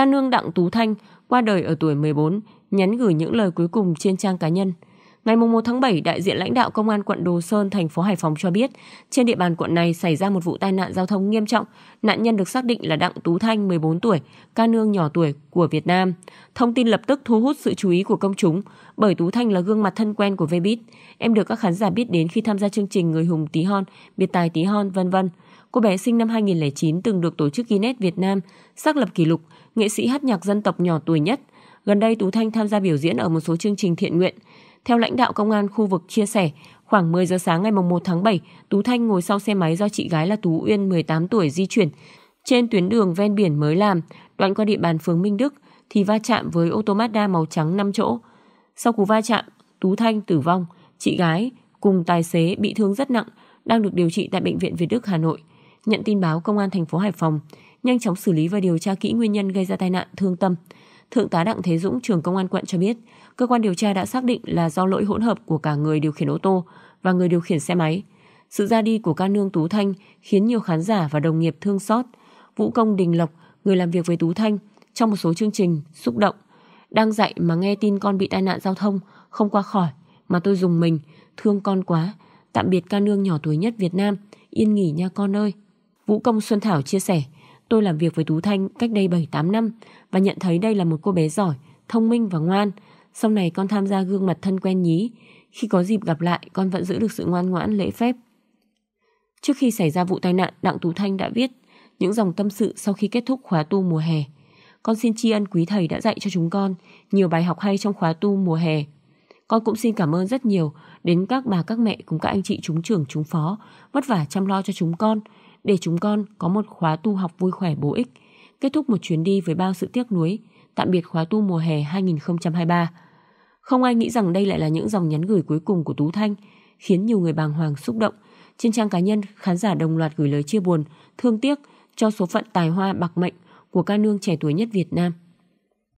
Ca nương Đặng Tú Thanh qua đời ở tuổi 14, nhắn gửi những lời cuối cùng trên trang cá nhân. Ngày 1 tháng 7, đại diện lãnh đạo Công an quận Đồ Sơn, thành phố Hải Phòng cho biết, trên địa bàn quận này xảy ra một vụ tai nạn giao thông nghiêm trọng. Nạn nhân được xác định là Đặng Tú Thanh, 14 tuổi, ca nương nhỏ tuổi của Việt Nam. Thông tin lập tức thu hút sự chú ý của công chúng, bởi Tú Thanh là gương mặt thân quen của Vbiz. Em được các khán giả biết đến khi tham gia chương trình Người hùng tí hon, biệt tài tí hon, vân vân cô bé sinh năm 2009 từng được tổ chức Guinness Việt Nam xác lập kỷ lục nghệ sĩ hát nhạc dân tộc nhỏ tuổi nhất. Gần đây Tú Thanh tham gia biểu diễn ở một số chương trình thiện nguyện. Theo lãnh đạo công an khu vực chia sẻ, khoảng 10 giờ sáng ngày 1 tháng 7, Tú Thanh ngồi sau xe máy do chị gái là Tú Uyên 18 tuổi di chuyển trên tuyến đường ven biển mới làm, đoạn qua địa bàn phường Minh Đức thì va chạm với ô tô Mazda màu trắng 5 chỗ. Sau cú va chạm, Tú Thanh tử vong, chị gái cùng tài xế bị thương rất nặng đang được điều trị tại bệnh viện Việt Đức Hà Nội nhận tin báo công an thành phố Hải Phòng nhanh chóng xử lý và điều tra kỹ nguyên nhân gây ra tai nạn thương tâm. Thượng tá Đặng Thế Dũng, trưởng công an quận cho biết, cơ quan điều tra đã xác định là do lỗi hỗn hợp của cả người điều khiển ô tô và người điều khiển xe máy. Sự ra đi của ca nương Tú Thanh khiến nhiều khán giả và đồng nghiệp thương xót. Vũ Công Đình Lộc, người làm việc với Tú Thanh, trong một số chương trình xúc động. Đang dạy mà nghe tin con bị tai nạn giao thông, không qua khỏi, mà tôi dùng mình, thương con quá. Tạm biệt ca nương nhỏ tuổi nhất Việt Nam, yên nghỉ nha con ơi. Vũ Công Xuân Thảo chia sẻ, tôi làm việc với Tú Thanh cách đây 7-8 năm và nhận thấy đây là một cô bé giỏi, thông minh và ngoan. Sau này con tham gia gương mặt thân quen nhí. Khi có dịp gặp lại, con vẫn giữ được sự ngoan ngoãn lễ phép. Trước khi xảy ra vụ tai nạn, Đặng Tú Thanh đã viết những dòng tâm sự sau khi kết thúc khóa tu mùa hè. Con xin tri ân quý thầy đã dạy cho chúng con nhiều bài học hay trong khóa tu mùa hè. Con cũng xin cảm ơn rất nhiều đến các bà các mẹ cùng các anh chị chúng trưởng chúng phó vất vả chăm lo cho chúng con để chúng con có một khóa tu học vui khỏe bổ ích, kết thúc một chuyến đi với bao sự tiếc nuối, tạm biệt khóa tu mùa hè 2023. Không ai nghĩ rằng đây lại là những dòng nhắn gửi cuối cùng của Tú Thanh, khiến nhiều người bàng hoàng xúc động. Trên trang cá nhân, khán giả đồng loạt gửi lời chia buồn, thương tiếc cho số phận tài hoa bạc mệnh của ca nương trẻ tuổi nhất Việt Nam.